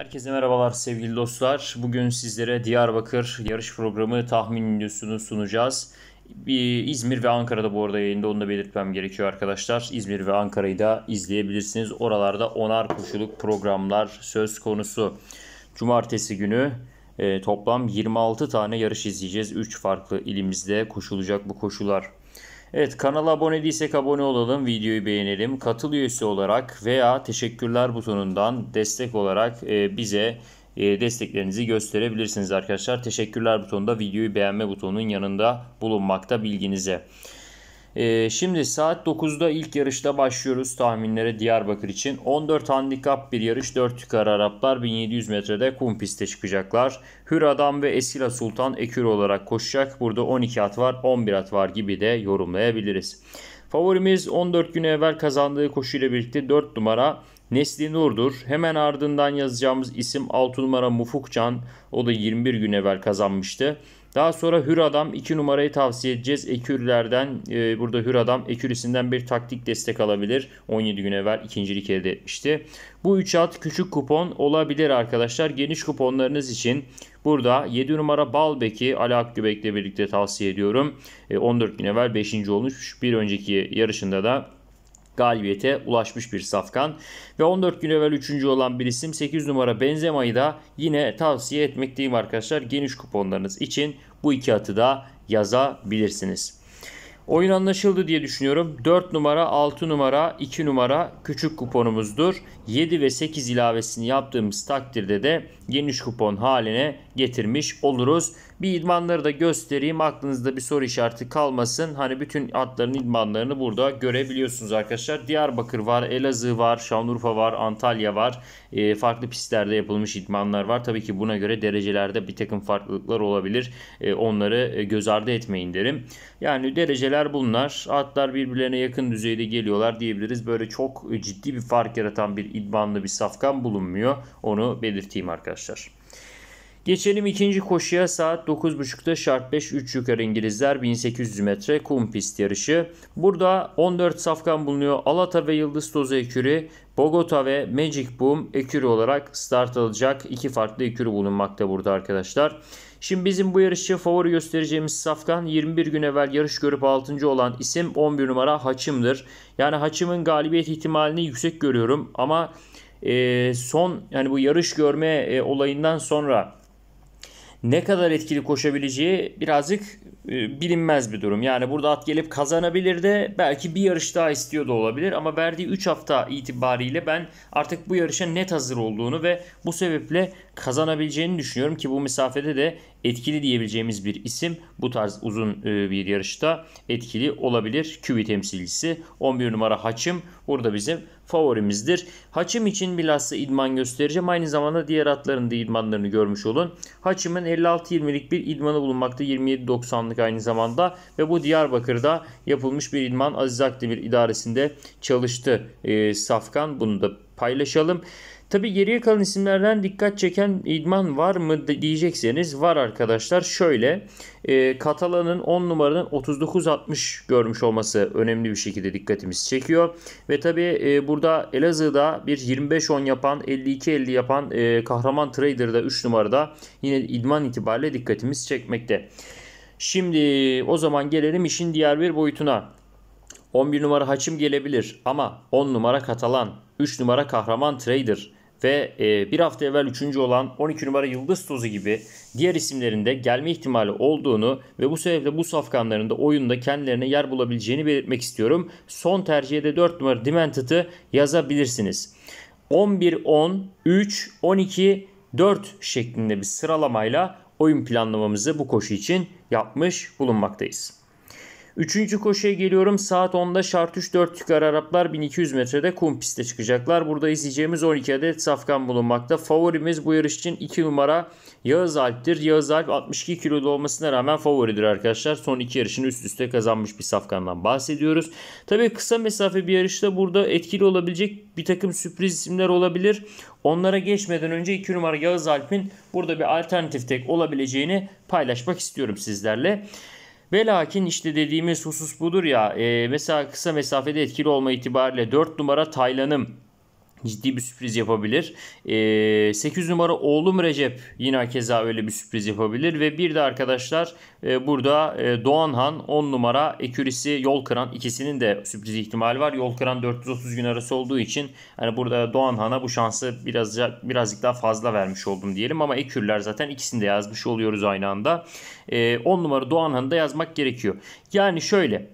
Herkese merhabalar sevgili dostlar. Bugün sizlere Diyarbakır yarış programı tahmin videosunu sunacağız. İzmir ve Ankara'da bu arada yayında onu da belirtmem gerekiyor arkadaşlar. İzmir ve Ankara'yı da izleyebilirsiniz. Oralarda onar koşuluk programlar söz konusu. Cumartesi günü e, toplam 26 tane yarış izleyeceğiz. 3 farklı ilimizde koşulacak bu koşular. Evet kanala abone değilsek abone olalım, videoyu beğenelim. Katıl üyesi olarak veya teşekkürler butonundan destek olarak e, bize e, desteklerinizi gösterebilirsiniz arkadaşlar. Teşekkürler butonunda videoyu beğenme butonunun yanında bulunmakta bilginize. E, şimdi saat 9'da ilk yarışta başlıyoruz tahminlere Diyarbakır için. 14 handikap bir yarış 4 yukarı Araplar 1700 metrede kum piste çıkacaklar. Hür Adam ve Esila Sultan Ekür olarak koşacak. Burada 12 at var 11 at var gibi de yorumlayabiliriz. Favorimiz 14 gün evvel kazandığı koşuyla birlikte 4 numara Nesli Nur'dur. Hemen ardından yazacağımız isim 6 numara Mufukcan. O da 21 gün evvel kazanmıştı. Daha sonra Hür Adam 2 numarayı tavsiye edeceğiz. Ekürlerden e, burada Hür Adam Ekürisinden bir taktik destek alabilir. 17 gün evvel ikincilik elde etmişti. Bu 3 at küçük kupon olabilir arkadaşlar. Geniş kuponlarınız için burada 7 numara Balbek'i Ali Akgübek'le birlikte tavsiye ediyorum. E, 14 gün evvel 5. olmuş. Bir önceki yarışında da galibiyete ulaşmış bir safkan. Ve 14 gün evvel 3. olan bir isim 8 numara Benzema'yı da yine tavsiye etmekteyim arkadaşlar. Geniş kuponlarınız için bu iki atı da yazabilirsiniz. Oyun anlaşıldı diye düşünüyorum. 4 numara, 6 numara, 2 numara küçük kuponumuzdur. 7 ve 8 ilavesini yaptığımız takdirde de geniş kupon haline getirmiş oluruz. Bir idmanları da göstereyim. Aklınızda bir soru işareti kalmasın. Hani bütün atların idmanlarını burada görebiliyorsunuz arkadaşlar. Diyarbakır var, Elazığ var, Şanlıurfa var, Antalya var. E, farklı pistlerde yapılmış idmanlar var. Tabii ki buna göre derecelerde bir takım farklılıklar olabilir. Ee, e, onları göz ardı etmeyin derim. Yani dereceler bunlar. Atlar birbirlerine yakın düzeyde geliyorlar diyebiliriz. Böyle çok ciddi bir fark yaratan bir idmanlı bir safkan bulunmuyor. Onu belirteyim arkadaşlar. Geçelim ikinci koşuya saat 9.30'da şart 5 3 yukarı İngilizler 1800 metre kum pist yarışı. Burada 14 safkan bulunuyor. Alata ve Yıldız Tozu Ekürü, Bogota ve Magic Boom Ekürü olarak start alacak. iki farklı ekürü bulunmakta burada arkadaşlar. Şimdi bizim bu yarışçı favori göstereceğimiz safkan 21 gün evvel yarış görüp 6. olan isim 11 numara Haçım'dır. Yani Haçım'ın galibiyet ihtimalini yüksek görüyorum ama son yani bu yarış görme olayından sonra ne kadar etkili koşabileceği birazcık e, bilinmez bir durum. Yani burada at gelip kazanabilir de belki bir yarış daha istiyor da olabilir ama verdiği 3 hafta itibariyle ben artık bu yarışa net hazır olduğunu ve bu sebeple kazanabileceğini düşünüyorum ki bu mesafede de etkili diyebileceğimiz bir isim bu tarz uzun e, bir yarışta etkili olabilir. Kübi temsilcisi 11 numara Haçım, burada bizim favorimizdir. Haçım için bilhassa idman göstereceğim. Aynı zamanda diğer atların da idmanlarını görmüş olun. Haçim'in 56-20'lik bir idmanı bulunmakta. 27-90'lık aynı zamanda ve bu Diyarbakır'da yapılmış bir idman Aziz Akdemir idaresinde çalıştı e, Safkan. Bunu da paylaşalım. Tabi geriye kalan isimlerden dikkat çeken idman var mı diyecekseniz var arkadaşlar. Şöyle e, Katalan'ın 10 numaranın 39-60 görmüş olması önemli bir şekilde dikkatimizi çekiyor. Ve tabi e, burada Elazığ'da bir 25-10 yapan 52-50 yapan e, kahraman trader'da 3 numarada yine idman itibariyle dikkatimizi çekmekte. Şimdi o zaman gelelim işin diğer bir boyutuna. 11 numara Haçim gelebilir ama 10 numara Katalan, 3 numara Kahraman Trader, ve e, bir hafta evvel 3. olan 12 numara Yıldız Tozu gibi diğer isimlerinde gelme ihtimali olduğunu ve bu sebeple bu safkanların da oyunda kendilerine yer bulabileceğini belirtmek istiyorum. Son tercihede de 4 numara Demented'ı yazabilirsiniz. 11, 10, 3, 12, 4 şeklinde bir sıralamayla oyun planlamamızı bu koşu için yapmış bulunmaktayız. Üçüncü koşuya geliyorum. Saat 10'da şart 3-4 yukarı Araplar 1200 metrede kum piste çıkacaklar. Burada izleyeceğimiz 12 adet safkan bulunmakta. Favorimiz bu yarış için 2 numara Yağız Alp'tir. Yağız Alp 62 kilolu olmasına rağmen favoridir arkadaşlar. Son iki yarışını üst üste kazanmış bir safkandan bahsediyoruz. Tabii kısa mesafe bir yarışta burada etkili olabilecek bir takım sürpriz isimler olabilir. Onlara geçmeden önce 2 numara Yağız Alp'in burada bir alternatif tek olabileceğini paylaşmak istiyorum sizlerle. Ve lakin işte dediğimiz husus budur ya e, mesela kısa mesafede etkili olma itibariyle 4 numara Taylan'ım ciddi bir sürpriz yapabilir. E, ee, 8 numara oğlum Recep yine keza öyle bir sürpriz yapabilir ve bir de arkadaşlar e, burada e, Doğan Han 10 numara Ekürisi Yol Kıran ikisinin de sürpriz ihtimali var. Yol Kıran 430 gün arası olduğu için hani burada Doğan Han'a bu şansı birazcık birazcık daha fazla vermiş oldum diyelim ama Ekürler zaten ikisini de yazmış oluyoruz aynı anda. 10 ee, numara Doğan Han'ı da yazmak gerekiyor. Yani şöyle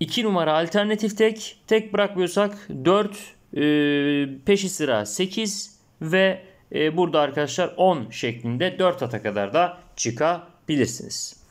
2 numara alternatif tek, tek bırakmıyorsak 4 ee, peşi sıra 8 ve e, burada arkadaşlar 10 şeklinde 4 ata kadar da çıkabilirsiniz.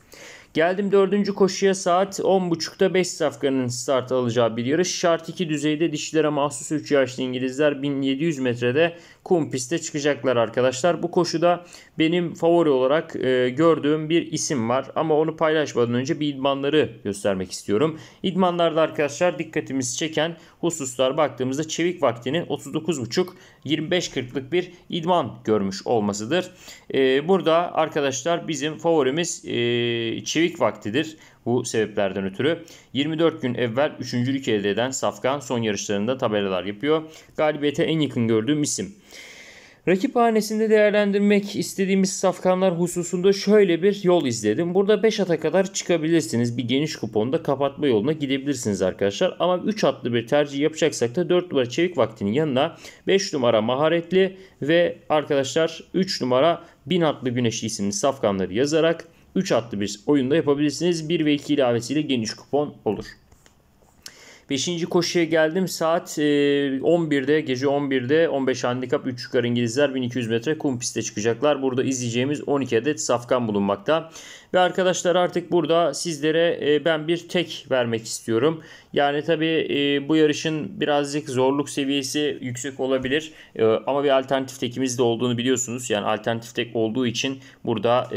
Geldim dördüncü koşuya saat 10.30'da 5 safkanın start alacağı bir yarış. Şart 2 düzeyde dişilere mahsus 3 yaşlı İngilizler 1700 metrede kum pistte çıkacaklar arkadaşlar. Bu koşuda benim favori olarak e, gördüğüm bir isim var ama onu paylaşmadan önce bir idmanları göstermek istiyorum. İdmanlarda arkadaşlar dikkatimizi çeken hususlar baktığımızda Çevik Vakti'nin 39.5-25.40'lık bir idman görmüş olmasıdır. Ee, burada arkadaşlar bizim favorimiz ee, Çevik Vakti'dir bu sebeplerden ötürü. 24 gün evvel 3. ülke elde eden Safkan son yarışlarında tabelalar yapıyor. Galibiyete en yakın gördüğüm isim. Rakip hanesinde değerlendirmek istediğimiz safkanlar hususunda şöyle bir yol izledim. Burada 5 ata kadar çıkabilirsiniz. Bir geniş kuponda kapatma yoluna gidebilirsiniz arkadaşlar. Ama 3 atlı bir tercih yapacaksak da 4 numara çevik vaktinin yanına 5 numara maharetli ve arkadaşlar 3 numara bin atlı güneşli isimli safkanları yazarak 3 atlı bir oyunda yapabilirsiniz. 1 ve 2 ilavesiyle geniş kupon olur. Beşinci koşuya geldim. Saat 11'de, e, gece 11'de 15 handikap 3 yukarı İngilizler 1200 metre kum piste çıkacaklar. Burada izleyeceğimiz 12 adet safkan bulunmakta. Ve arkadaşlar artık burada sizlere e, ben bir tek vermek istiyorum. Yani tabi e, bu yarışın birazcık zorluk seviyesi yüksek olabilir. E, ama bir alternatif tekimiz de olduğunu biliyorsunuz. Yani alternatif tek olduğu için burada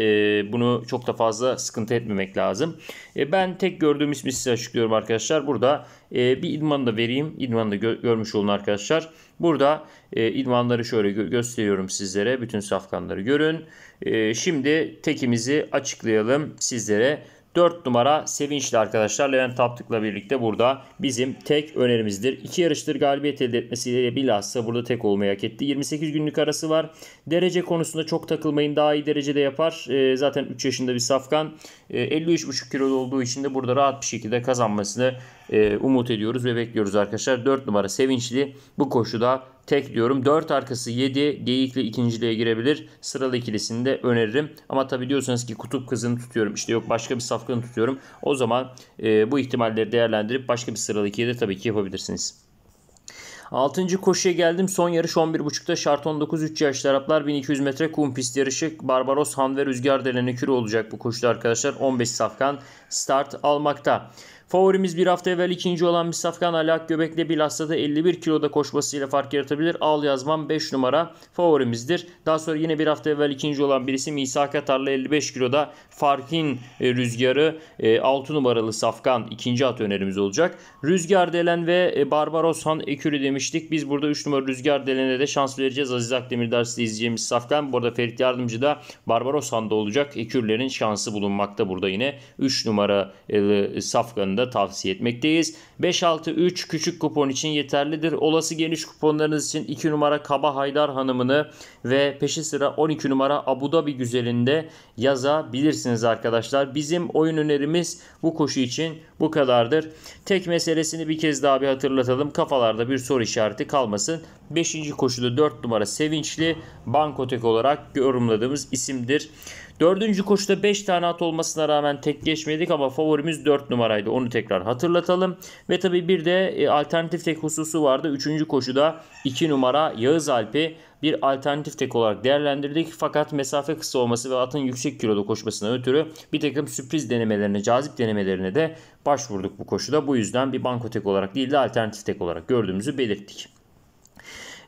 bunu çok da fazla sıkıntı etmemek lazım. ben tek gördüğüm ismi size açıklıyorum arkadaşlar. Burada bir idmanı da vereyim. İdmanı da görmüş olun arkadaşlar. Arkadaşlar Burada e, idmanları şöyle gö gösteriyorum sizlere. Bütün safkanları görün. E, şimdi tekimizi açıklayalım sizlere. 4 numara Sevinçli arkadaşlar. Levent Taptık'la birlikte burada bizim tek önerimizdir. 2 yarıştır galibiyet elde etmesiyle bilhassa burada tek olmayı hak etti. 28 günlük arası var. Derece konusunda çok takılmayın. Daha iyi derecede yapar. Ee, zaten 3 yaşında bir safkan. E, ee, 53,5 kilo olduğu için de burada rahat bir şekilde kazanmasını e, umut ediyoruz ve bekliyoruz arkadaşlar. 4 numara Sevinçli bu koşuda tek diyorum. 4 arkası 7 geyikle ikinciliğe girebilir. Sıralı ikilisini de öneririm. Ama tabi diyorsanız ki kutup kızını tutuyorum. İşte yok başka bir safkanı tutuyorum. O zaman e, bu ihtimalleri değerlendirip başka bir sıralı ikiye de tabii ki yapabilirsiniz. 6. koşuya geldim. Son yarış 11.30'da şart 19 3 yaşlı Araplar 1200 metre kum pist yarışı Barbaros Hanver Rüzgar Delenekür olacak bu koşuda arkadaşlar. 15 safkan start almakta. Favorimiz bir hafta evvel ikinci olan Misafkan Alak Göbek'le bilhassa da 51 kiloda koşmasıyla fark yaratabilir. Al yazmam 5 numara favorimizdir. Daha sonra yine bir hafta evvel ikinci olan birisi Misa Katar'la 55 kiloda Farkin e, Rüzgarı e, 6 numaralı Safkan ikinci at önerimiz olacak. Rüzgar Delen ve e, Barbaros Han Ekürü demiştik. Biz burada 3 numara Rüzgar Delen'e de şans vereceğiz. Aziz Akdemir dersi izleyeceğimiz Safkan. Bu arada Ferit Yardımcı da Barbaros Han'da olacak. Ekürlerin şansı bulunmakta burada yine. 3 numara e, Safkan'ın da tavsiye etmekteyiz. 5-6-3 küçük kupon için yeterlidir. Olası geniş kuponlarınız için 2 numara Kaba Haydar Hanım'ını ve peşi sıra 12 numara Abu Dhabi Güzel'inde yazabilirsiniz arkadaşlar. Bizim oyun önerimiz bu koşu için bu kadardır. Tek meselesini bir kez daha bir hatırlatalım. Kafalarda bir soru işareti kalmasın. 5. koşuda 4 numara Sevinçli Bankotek olarak yorumladığımız isimdir. Dördüncü koşuda 5 tane at olmasına rağmen tek geçmedik ama favorimiz 4 numaraydı. Onu tekrar hatırlatalım. Ve tabii bir de e, alternatif tek hususu vardı. Üçüncü koşuda 2 numara Yağız Alp'i bir alternatif tek olarak değerlendirdik. Fakat mesafe kısa olması ve atın yüksek kiloda koşmasına ötürü bir takım sürpriz denemelerine, cazip denemelerine de başvurduk bu koşuda. Bu yüzden bir banko tek olarak değil de alternatif tek olarak gördüğümüzü belirttik.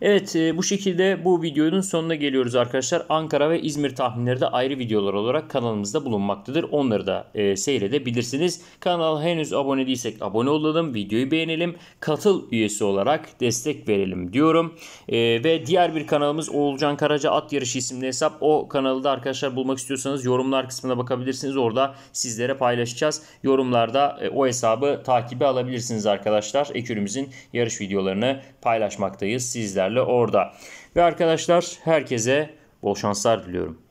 Evet e, bu şekilde bu videonun sonuna geliyoruz arkadaşlar. Ankara ve İzmir tahminleri de ayrı videolar olarak kanalımızda bulunmaktadır. Onları da e, seyredebilirsiniz. Kanala henüz abone değilsek abone olalım, videoyu beğenelim, katıl üyesi olarak destek verelim diyorum. E, ve diğer bir kanalımız Oğulcan Karaca At Yarışı isimli hesap. O kanalı da arkadaşlar bulmak istiyorsanız yorumlar kısmına bakabilirsiniz. Orada sizlere paylaşacağız. Yorumlarda e, o hesabı takibe alabilirsiniz arkadaşlar. Ekürümüzün yarış videolarını paylaşmaktayız. Sizler sizlerle orada. Ve arkadaşlar herkese bol şanslar diliyorum.